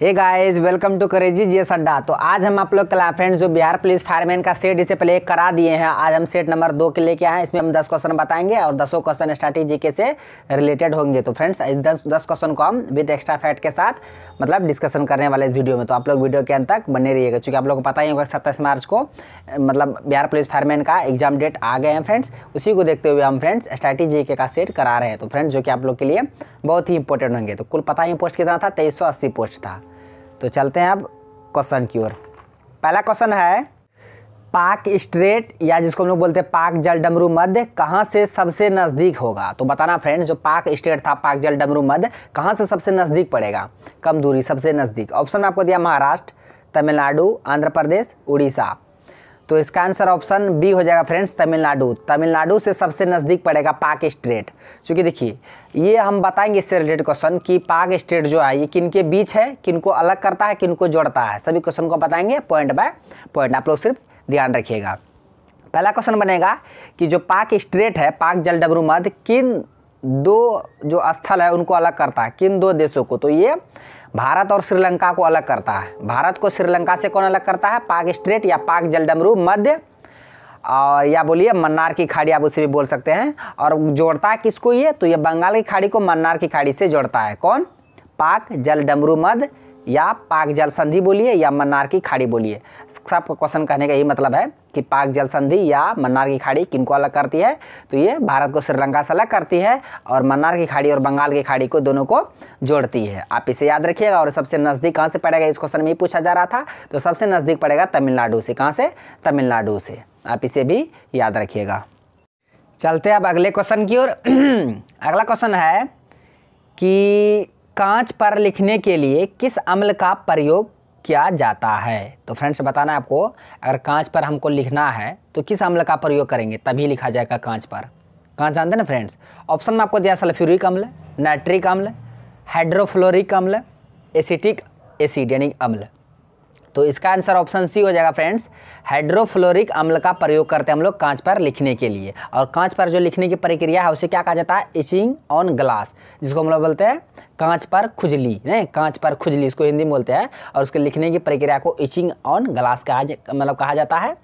hey guys welcome to करेजी जी सड्डा अड्डा तो आज हम आप लोग कला फ्रेंड्स जो बिहार पुलिस फायरमैन का सेट इसे प्ले करा दिए हैं आज हम सेट नंबर दो के लेके आए इसमें हम दस क्वेश्चन बताएंगे और दसों क्वेश्चन स्ट्रैटेजी के से रिलेटेड होंगे तो फ्रेंड्स इस दस दस क्वेश्चन को हम विद एक्स्ट्रा फैट के साथ मतलब डिस्कशन करने वाले इस वीडियो में तो आप लोग वीडियो के अंत तक बने रहिएगा क्योंकि आप लोग को पता ही होगा सत्ताईस मार्च को मतलब बिहार पुलिस फायरमैन का एग्जाम डेट आ गए हैं फ्रेंड्स उसी को देखते हुए हम फ्रेंड्स स्ट्रैटी के का सेट करा रहे हैं तो फ्रेंड्स जो कि आप लोग के लिए बहुत ही इंपॉर्टेंट होंगे तो कुल पता ही पोस्ट कितना था तेईस पोस्ट था तो चलते हैं अब क्वेश्चन की ओर पहला क्वेश्चन है पाक स्ट्रेट या जिसको हम लोग बोलते हैं पाक जल डमरू मध्य कहाँ से सबसे नज़दीक होगा तो बताना फ्रेंड्स जो पाक स्ट्रेट था पाक जल डमरू मध्य कहाँ से सबसे नज़दीक पड़ेगा कम दूरी सबसे नज़दीक ऑप्शन में आपको दिया महाराष्ट्र तमिलनाडु आंध्र प्रदेश उड़ीसा तो इसका आंसर ऑप्शन बी हो जाएगा फ्रेंड्स तमिलनाडु तमिलनाडु से सबसे नज़दीक पड़ेगा पाक स्ट्रेट चूँकि देखिए ये हम बताएंगे इससे रिलेटेड क्वेश्चन कि पाक स्टेट जो है ये किन के बीच है किन को अलग करता है किन को जोड़ता है सभी क्वेश्चन को बताएंगे पॉइंट बाय पॉइंट आप लोग सिर्फ ध्यान रखिएगा पहला क्वेश्चन बनेगा कि जो पाक स्ट्रेट है पाक जल डबरू मध किन दो जो स्थल है उनको अलग करता है किन दो देशों को तो ये भारत और श्रीलंका को अलग करता है भारत को श्रीलंका से कौन अलग करता है पाक स्ट्रेट या पाक जलडमरू मध्य और या बोलिए मन्नार की खाड़ी आप उसे भी बोल सकते हैं और जोड़ता है किसको ये तो ये बंगाल की खाड़ी को मन्नार की खाड़ी से जोड़ता है कौन पाक जलडमरू मध्य या पाक जल संधि बोलिए या मन्नार की खाड़ी बोलिए सबका क्वेश्चन कहने का यही मतलब है कि पाक जल संधि या मन्नार की खाड़ी किनको अलग करती है तो ये भारत को श्रीलंका से अलग करती है और मन्नार की खाड़ी और बंगाल की खाड़ी को दोनों को जोड़ती है आप इसे याद रखिएगा और सबसे नज़दीक कहाँ से पड़ेगा इस क्वेश्चन में ही पूछा जा रहा था तो सबसे नज़दीक पड़ेगा तमिलनाडु से कहाँ से तमिलनाडु से आप इसे भी याद रखिएगा चलते अब अगले क्वेश्चन की ओर अगला क्वेश्चन है कि कांच पर लिखने के लिए किस अम्ल का प्रयोग किया जाता है तो फ्रेंड्स बताना है आपको अगर कांच पर हमको लिखना है तो किस अम्ल का प्रयोग करेंगे तभी लिखा जाएगा कांच पर कहाँ जानते हैं ना फ्रेंड्स ऑप्शन में आपको दिया सल्फ्यूरिक अम्ल नाइट्रिक अम्ल हाइड्रोफ्लोरिक अम्ल एसिटिक एसिड यानी अम्ल तो इसका आंसर ऑप्शन सी हो जाएगा फ्रेंड्स हाइड्रोफ्लोरिक अम्ल का प्रयोग करते हैं हम लोग कांच पर लिखने के लिए और कांच पर जो लिखने की प्रक्रिया है उसे क्या कहा जाता है इचिंग ऑन ग्लास जिसको हम लोग बोलते हैं कांच पर खुजली नहीं कांच पर खुजली इसको हिंदी में बोलते हैं और उसके लिखने की प्रक्रिया को इचिंग ऑन ग्लास कहा मतलब कहा जाता है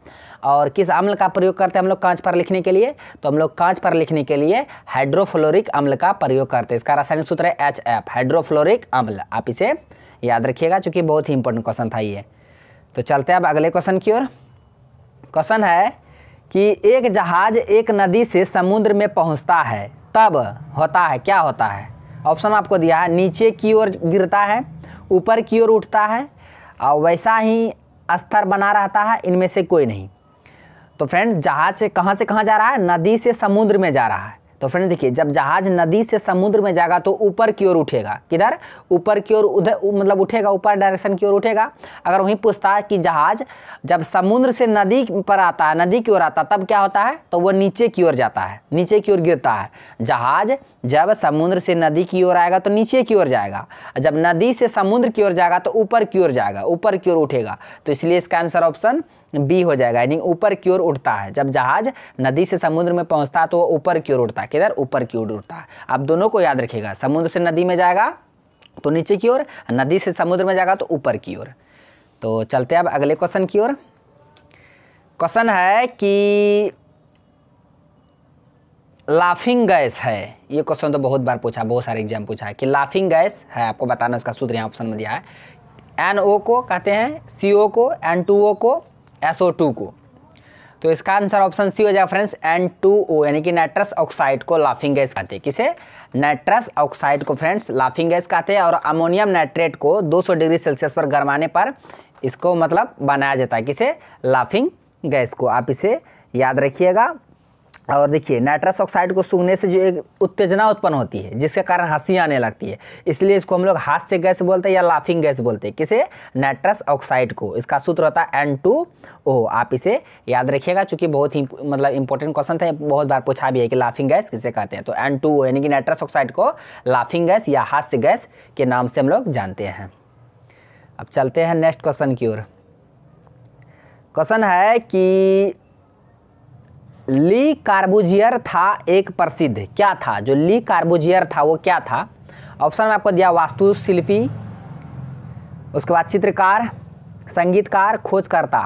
और किस अम्ल का प्रयोग करते हैं हम लोग कांच पर लिखने के लिए तो हम लोग कांच पर लिखने के लिए हाइड्रोफ्लोरिक अम्ल का प्रयोग करते हैं इसका रासायनिक सूत्र है एच एफ हाइड्रोफ्लोरिक अम्ल आप इसे याद रखिएगा चूँकि बहुत ही इंपॉर्टेंट क्वेश्चन था ये तो चलते हैं अब अगले क्वेश्चन की ओर क्वेश्चन है कि एक जहाज एक नदी से समुद्र में पहुँचता है तब होता है क्या होता है ऑप्शन आपको दिया है नीचे की ओर गिरता है ऊपर की ओर उठता है और वैसा ही स्तर बना रहता है इनमें से कोई नहीं तो फ्रेंड्स जहाज से कहाँ से कहाँ जा रहा है नदी से समुद्र में जा रहा है तो फ्रेंड देखिए जब जहाज नदी से समुद्र में जाएगा तो ऊपर की ओर उठेगा किधर ऊपर की ओर उधर मतलब उठेगा ऊपर डायरेक्शन की ओर उठेगा अगर वहीं पूछता है कि जहाज जब समुद्र से नदी पर आता है नदी की ओर आता तब क्या होता है तो वह नीचे की ओर जाता है नीचे की ओर गिरता है जहाज जब समुद्र से नदी की ओर आएगा तो नीचे की ओर जाएगा जब नदी से समुद्र की ओर जाएगा तो ऊपर की ओर जाएगा ऊपर की ओर उठेगा तो इसलिए इसका आंसर ऑप्शन बी हो जाएगा यानी ऊपर की ओर उड़ता है जब जहाज नदी से समुद्र में पहुंचता है तो वो ऊपर की ओर उड़ता है किधर ऊपर की ओर उड़ता है आप दोनों को याद रखिएगा समुद्र से नदी में जाएगा तो नीचे की ओर नदी से समुद्र में जाएगा तो ऊपर की ओर तो चलते हैं अब अगले क्वेश्चन की ओर क्वेश्चन है कि लाफिंग गैस है ये क्वेश्चन तो बहुत बार पूछा बहुत सारे एग्जाम पूछा है कि लाफिंग गैस है आपको बताना उसका सूत्र यहाँ ऑप्शन में दिया है एन ओ को कहते हैं सी ओ को एन टू ओ को SO2 को तो इसका आंसर ऑप्शन सी हो जाएगा फ्रेंड्स एन टू ओ यानी कि नाइट्रस ऑक्साइड को लाफिंग गैस कहते हैं किसे नाइट्रस ऑक्साइड को फ्रेंड्स लाफिंग गैस कहते हैं और अमोनियम नाइट्रेट को 200 डिग्री सेल्सियस पर गर्माने पर इसको मतलब बनाया जाता है किसे लाफिंग गैस को आप इसे याद रखिएगा और देखिए नाइट्रस ऑक्साइड को सूंघने से जो एक उत्तेजना उत्पन्न होती है जिसके कारण हंसी आने लगती है इसलिए इसको हम लोग हाथ से गैस बोलते हैं या लाफिंग गैस बोलते हैं किसे नाइट्रस ऑक्साइड को इसका सूत्र होता है एन टू ओ आप इसे याद रखिएगा चूँकि बहुत ही मतलब इंपॉर्टेंट क्वेश्चन था बहुत बार पूछा भी है कि लाफिंग गैस किसे कहते हैं तो एन टू ओ यानी कि नाइट्रस ऑक्साइड को लाफिंग गैस या हास्य गैस के नाम से हम लोग जानते हैं अब चलते हैं नेक्स्ट क्वेश्चन की ओर क्वेश्चन है कि ली कार्बोजियर था एक प्रसिद्ध क्या था जो ली कार्बोजियर था वो क्या था ऑप्शन में आपको दिया वास्तुशिल्पी उसके बाद चित्रकार संगीतकार खोजकर्ता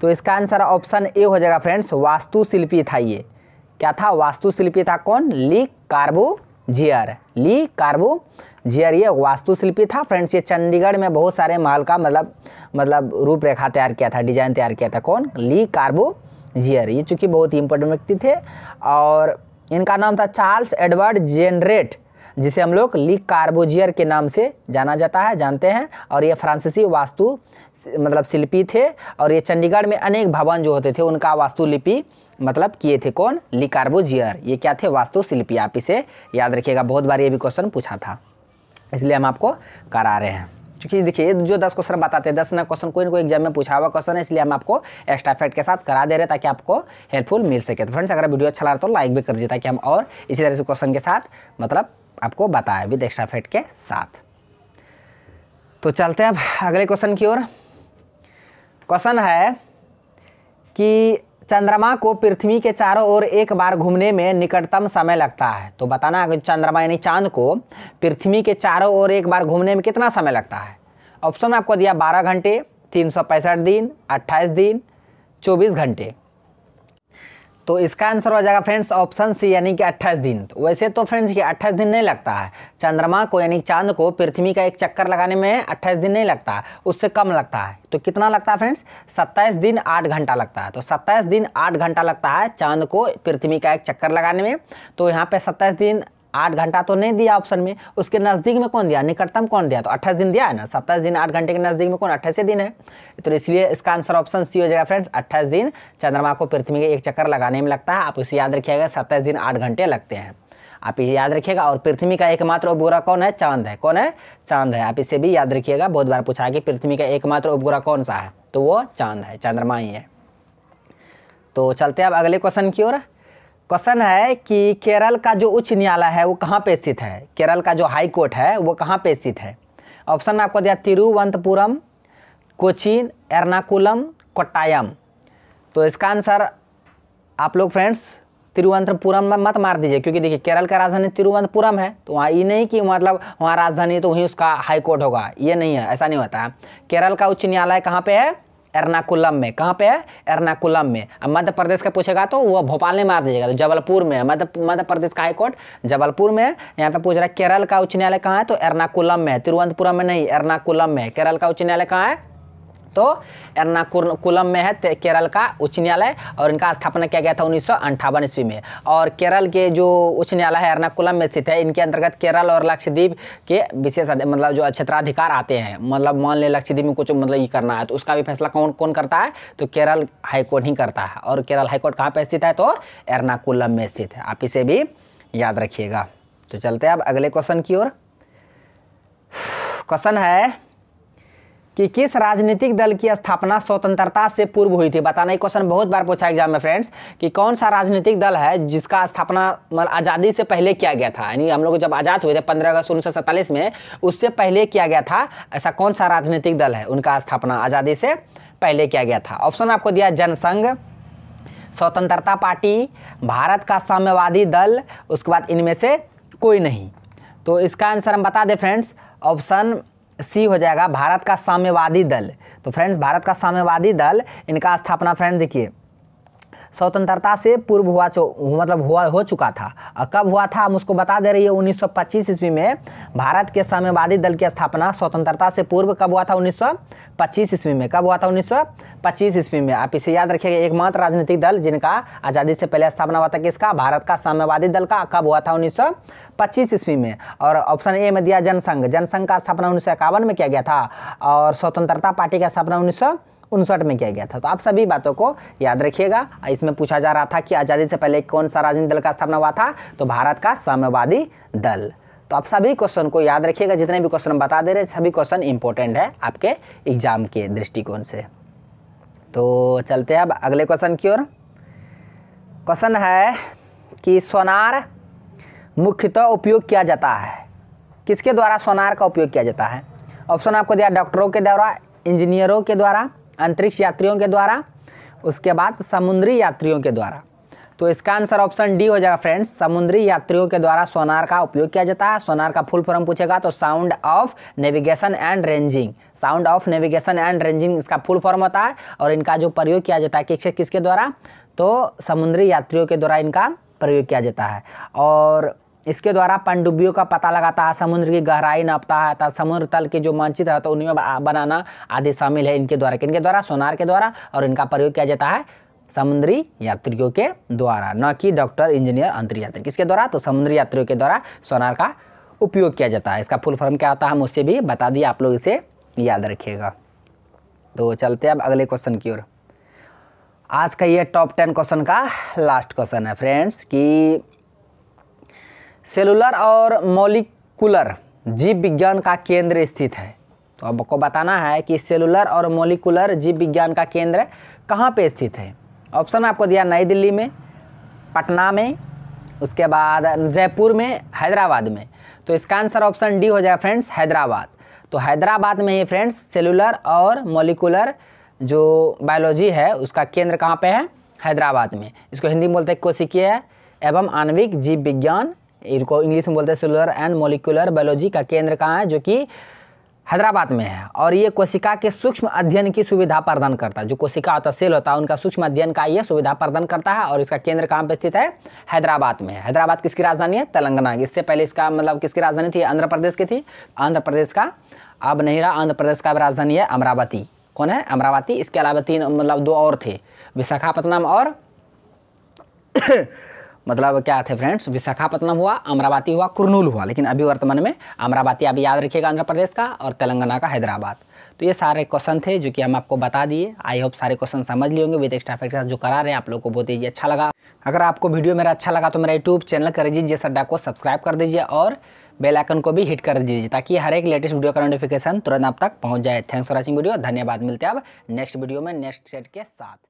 तो इसका आंसर ऑप्शन ए हो जाएगा फ्रेंड्स वास्तुशिल्पी था ये क्या था वास्तुशिल्पी था कौन ली कार्बोजियर ली कार्बो जियर ये वास्तुशिल्पी था फ्रेंड्स ये चंडीगढ़ में बहुत सारे महल का मतलब मतलब रूपरेखा तैयार किया था डिजाइन तैयार किया था कौन ली कार्बो जियर ये चूँकि बहुत ही इंपॉर्टेंट व्यक्ति थे और इनका नाम था चार्ल्स एडवर्ड जेनरेट जिसे हम लोग ली कार्बोजियर के नाम से जाना जाता है जानते हैं और ये फ्रांसीसी वास्तु मतलब शिल्पी थे और ये चंडीगढ़ में अनेक भवन जो होते थे उनका वास्तुलिपि मतलब किए थे कौन ली कार्बोजियर ये क्या थे वास्तुशिल्पी आप इसे याद रखिएगा बहुत बार ये भी क्वेश्चन पूछा था इसलिए हम आपको करा रहे हैं क्योंकि देखिए जो दस क्वेश्चन बताते हैं दस ना क्वेश्चन कोई ना कोई एग्जाम में पूछा हुआ क्वेश्चन है इसलिए हम आपको एक्स्ट्रा फैक्ट के साथ करा दे रहे हैं ताकि आपको हेल्पफुल मिल सके तो फ्रेंड्स अगर वीडियो अच्छा लगा तो लाइक भी कर दीजिए ताकि हम और इसी तरह से क्वेश्चन के साथ मतलब आपको बताए विद एक्स्ट्रा फैक्ट के साथ तो चलते हैं अब अगले क्वेश्चन की ओर क्वेश्चन है कि चंद्रमा को पृथ्वी के चारों ओर एक बार घूमने में निकटतम समय लगता है तो बताना कि चंद्रमा यानी चांद को पृथ्वी के चारों ओर एक बार घूमने में कितना समय लगता है ऑप्शन में आपको दिया बारह घंटे तीन दिन 28 दिन चौबीस घंटे तो इसका आंसर हो जाएगा फ्रेंड्स ऑप्शन सी यानी कि 28 दिन तो वैसे तो फ्रेंड्स ये 28 दिन नहीं लगता है चंद्रमा को यानी चांद को पृथ्वी का एक चक्कर लगाने में 28 दिन नहीं लगता है उससे कम लगता है तो कितना लगता है फ्रेंड्स 27 दिन 8 घंटा लगता है तो 27 दिन 8 घंटा लगता है चांद को पृथ्वी का एक चक्कर लगाने में तो यहाँ पे 27 दिन आठ घंटा तो नहीं दिया ऑप्शन में उसके नज़दीक में कौन दिया निकटतम कौन दिया तो अट्ठाईस दिन दिया है ना सत्ताईस दिन आठ घंटे के नज़दीक में कौन अट्ठाईस दिन है तो इसलिए इसका आंसर ऑप्शन सी हो जाएगा फ्रेंड्स अट्ठाईस दिन चंद्रमा को पृथ्वी के एक चक्कर लगाने में लगता है आप उसे याद रखिएगा सत्ताईस दिन आठ घंटे लगते हैं आप ये याद रखिएगा और पृथ्वी का एकमात्र उपग्रह कौन है चांद है कौन है चांद है आप इसे भी याद रखिएगा बहुत बार पूछा कि पृथ्वी का एकमात्र उपग्रह कौन सा है तो वो चांद है चंद्रमा ही है तो चलते हैं अब अगले क्वेश्चन की ओर क्वेश्चन है कि केरल का जो उच्च न्यायालय है वो कहाँ पे स्थित है केरल का जो हाई कोर्ट है वो कहाँ पे स्थित है ऑप्शन में आपको दिया तिरुवंतपुरम कोचीन एर्नाकुलम कोट्टायम तो इसका आंसर आप लोग फ्रेंड्स तिरुवंतपुरम में मत मार दीजिए क्योंकि देखिए केरल का राजधानी तिरुवंतपुरम है तो वहाँ ये नहीं कि मतलब वहाँ राजधानी तो वहीं उसका हाई कोर्ट होगा ये नहीं है ऐसा नहीं होता केरल का उच्च न्यायालय कहाँ पे है एर्नाकुलम में कहाँ पे है एर्नाकुलम में अब मध्य प्रदेश का पूछेगा तो वो भोपाल में मार दीजिएगा तो जबलपुर में मध्य मध्य प्रदेश का हाईकोर्ट जबलपुर में है यहाँ पे पूछ रहा है केरल का उच्च न्यायालय कहाँ है तो एर्नाकुलम में है तिरुवनंतपुरम में नहीं एर्नाकुलम में केरल का उच्च न्यायालय कहाँ है तो एर्नाकुलम में है केरल का उच्च न्यायालय और इनका स्थापना किया गया था उन्नीस ईस्वी में और केरल के जो उच्च न्यायालय है एर्नाकुलम में स्थित है इनके अंतर्गत केरल और लक्षद्वीप के विशेष मतलब जो क्षेत्राधिकार आते हैं मतलब मान लें लक्षद्वीप में कुछ मतलब ये करना है तो उसका भी फैसला कौन कौन करता है तो केरल हाईकोर्ट ही करता है और केरल हाईकोर्ट कहाँ पर स्थित है तो एर्नाकुलम में स्थित है आप इसे भी याद रखिएगा तो चलते हैं अब अगले क्वेश्चन की ओर क्वेश्चन है कि किस राजनीतिक दल की स्थापना स्वतंत्रता से पूर्व हुई थी बताना ये क्वेश्चन बहुत बार पूछा एग्जाम में फ्रेंड्स कि कौन सा राजनीतिक दल है जिसका स्थापना मतलब आज़ादी से पहले किया गया था यानी हम लोग जब आज़ाद हुए थे पंद्रह अगस्त उन्नीस में उससे पहले किया गया था ऐसा कौन सा राजनीतिक दल है उनका स्थापना आज़ादी से पहले किया गया था ऑप्शन आपको दिया जनसंघ स्वतंत्रता पार्टी भारत का साम्यवादी दल उसके बाद इनमें से कोई नहीं तो इसका आंसर हम बता दें फ्रेंड्स ऑप्शन सी हो जाएगा भारत का साम्यवादी दल तो फ्रेंड्स भारत का साम्यवादी दल इनका स्थापना फ्रेंड देखिए स्वतंत्रता से पूर्व हुआ मतलब हुआ हो चुका था और कब हुआ था हम उसको बता दे रही है 1925 ईस्वी में भारत के साम्यवादी दल की स्थापना स्वतंत्रता से पूर्व कब हुआ था 1925 ईस्वी में कब हुआ था 1925 पच्चीस ईस्वी में आप इसे याद रखिएगा एकमात्र राजनीतिक दल जिनका आज़ादी से पहले स्थापना हुआ था किसका भारत का साम्यवादी दल का कब हुआ था उन्नीस सौ पच्चीस ईस्वी में और ऑप्शन ए में दिया जनसंघ जनसंघ का स्थापना उन्नीस में किया गया था और स्वतंत्रता पार्टी का स्थापना उन्नीस उनसठ में किया गया था तो आप सभी बातों को याद रखिएगा इसमें पूछा जा रहा था कि आज़ादी से पहले कौन सा राजनीतिक दल का स्थापना हुआ था तो भारत का साम्यवादी दल तो आप सभी क्वेश्चन को याद रखिएगा जितने भी क्वेश्चन बता दे रहे सभी क्वेश्चन इंपॉर्टेंट है आपके एग्जाम के दृष्टिकोण से तो चलते हैं अब अगले क्वेश्चन की ओर क्वेश्चन है कि सोनार मुख्यतः उपयोग किया जाता है किसके द्वारा सोनार का उपयोग किया जाता है ऑप्शन आपको दिया डॉक्टरों के द्वारा इंजीनियरों के द्वारा अंतरिक्ष यात्रियों के द्वारा उसके बाद समुद्री यात्रियों के द्वारा तो इसका आंसर ऑप्शन डी हो जाएगा फ्रेंड्स समुद्री यात्रियों के द्वारा सोनार का उपयोग किया जाता है सोनार का फुल फॉर्म पूछेगा तो sound of navigation and ranging sound of navigation and ranging इसका फुल फॉर्म होता है और इनका जो प्रयोग किया जाता है किसके किसके द्वारा तो समुद्री यात्रियों के द्वारा इनका प्रयोग किया जाता है और इसके द्वारा पनडुब्बियों का पता लगाता है समुद्र की गहराई नापता है तथा समुद्र तल के जो मानचित्र है तो उनमें बनाना आदि शामिल है इनके द्वारा इनके द्वारा सोनार के द्वारा और इनका प्रयोग किया जाता है समुद्री यात्रियों के द्वारा न कि डॉक्टर इंजीनियर अंतरिक्ष यात्री किसके द्वारा तो समुद्री यात्रियों के द्वारा सोनार का उपयोग किया जाता है इसका फुल फॉर्म क्या होता है हम उससे भी बता दिए आप लोग इसे याद रखिएगा तो चलते हैं अब अगले क्वेश्चन की ओर आज का ये टॉप टेन क्वेश्चन का लास्ट क्वेश्चन है फ्रेंड्स कि सेलुलर और मोलिकुलर जीव विज्ञान का केंद्र स्थित है तो आपको बताना है कि सेलुलर और मोलिकुलर जीव विज्ञान का केंद्र कहाँ पे स्थित है ऑप्शन में आपको दिया नई दिल्ली में पटना में उसके बाद जयपुर में हैदराबाद में तो इसका आंसर ऑप्शन डी हो जाएगा फ्रेंड्स हैदराबाद तो हैदराबाद में ही फ्रेंड्स सेलुलर और मोलिकुलर जो बायोलॉजी है उसका केंद्र कहाँ पे है हैदराबाद में इसको हिंदी में बोलते हैं कोशिकीय है, एवं आणविक जीव विज्ञान इनको इंग्लिश में बोलते हैं सेलुलर एंड मोलिकुलर बायोलॉजी का केंद्र कहाँ है जो कि हैदराबाद में है और ये कोशिका के सूक्ष्म अध्ययन की सुविधा प्रदान करता है जो कोशिका होता सेल होता है उनका सूक्ष्म अध्ययन का ये सुविधा प्रदान करता है और इसका केंद्र कहाँ पर स्थित है हैदराबाद में है हैदराबाद किसकी राजधानी है तेलंगाना इससे पहले इसका मतलब किसकी राजधानी थी आंध्र प्रदेश की थी आंध्र प्रदेश का अब नहीं रहा आंध्र प्रदेश का राजधानी है अमरावती कौन है अमरावती इसके अलावा तीन मतलब दो और थे विशाखापट्टनम और मतलब क्या थे फ्रेंड्स विशाखापत्तनम हुआ अमरावती हुआ कुरनूल हुआ लेकिन अभी वर्तमान में अमरावती अभी याद रखिएगा आंध्र प्रदेश का और तेलंगाना का हैदराबाद तो ये सारे क्वेश्चन थे जो कि हम आपको बता दिए आई होप सारे क्वेश्चन समझ लिए होंगे विद एक्स्ट्रा फैक्ट जो करा रहे हैं आप लोग को बहुत ही अच्छा लगा अगर आपको वीडियो मेरा अच्छा लगा तो मेरा यूट्यूब चैनल कर दीजिए सड्डा को सब्सक्राइब कर दीजिए और बेल आइकन को भी हिट कर दीजिए ताकि हर एक लेटेस्ट वीडियो का नोटिफिकेशन तुरंत आप तक पहुंच जाए थैंक्स फॉर वॉचिंग वीडियो धन्यवाद मिलते हैं अब नेक्स्ट वीडियो में नेक्स्ट सेट के साथ